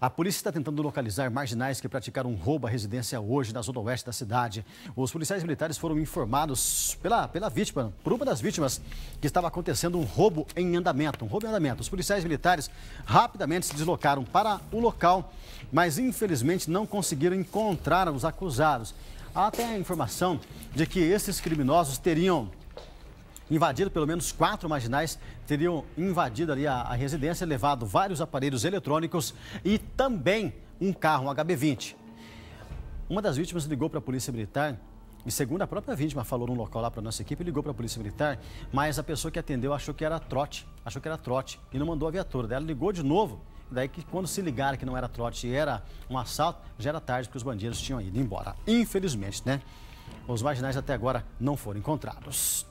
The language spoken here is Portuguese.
A polícia está tentando localizar marginais que praticaram roubo à residência hoje na zona oeste da cidade. Os policiais militares foram informados pela, pela vítima, por uma das vítimas, que estava acontecendo um roubo em andamento. Um roubo em andamento. Os policiais militares rapidamente se deslocaram para o local, mas infelizmente não conseguiram encontrar os acusados. Há até a informação de que esses criminosos teriam invadido, pelo menos quatro marginais teriam invadido ali a, a residência, levado vários aparelhos eletrônicos e também um carro, um HB20. Uma das vítimas ligou para a Polícia Militar e segundo a própria vítima falou num local lá para a nossa equipe, ligou para a Polícia Militar, mas a pessoa que atendeu achou que era trote, achou que era trote e não mandou a viatura. ela ligou de novo, daí que quando se ligaram que não era trote e era um assalto, já era tarde porque os bandidos tinham ido embora. Infelizmente, né? Os marginais até agora não foram encontrados.